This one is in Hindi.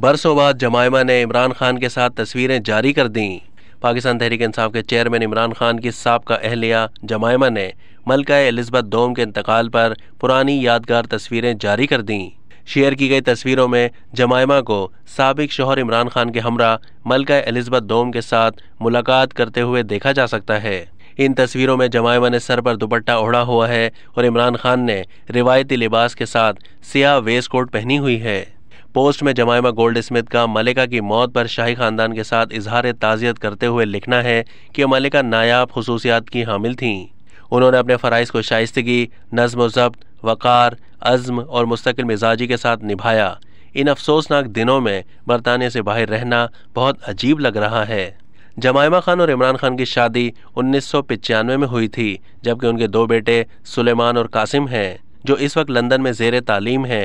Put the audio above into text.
बरसों बाद जमायमा ने इमरान खान के साथ तस्वीरें जारी कर दीं पाकिस्तान तहरीक इंसाफ के चेयरमैन इमरान खान की सबका अहलिया जमायमा ने मलका एलिजबथ दोम के इंतकाल पर पुरानी यादगार तस्वीरें जारी कर दीं शेयर की गई तस्वीरों में जमायमा को सबक शोहर इमरान खान के हमरा मलका एलिजबथ दोम के साथ मुलाकात करते हुए देखा जा सकता है इन तस्वीरों में जमायमा ने सर पर दुपट्टा ओढ़ा हुआ है और इमरान खान ने रिवायती लिबास के साथ सियाह वेस्ट कोट पहनी हुई है पोस्ट में जमायमा गोल्ड स्मिथ का मलिका की मौत पर शाही खानदान के साथ इजहार ताज़ियत करते हुए लिखना है कि मलिका नायाब खसूसियात की हामिल थीं उन्होंने अपने फ़रज़ को शाइस्तगी नज़म ज़ब्त वक़ार अज़म और मुस्तकिल मिजाजी के साथ निभाया इन अफसोसनाक दिनों में बरतानिया से बाहर रहना बहुत अजीब लग रहा है जमायमा खान और इमरान खान की शादी उन्नीस सौ पचानवे में हुई थी जबकि उनके दो बेटे सुलेमान और कासिम हैं जो इस वक्त लंदन में जेर तालीम हैं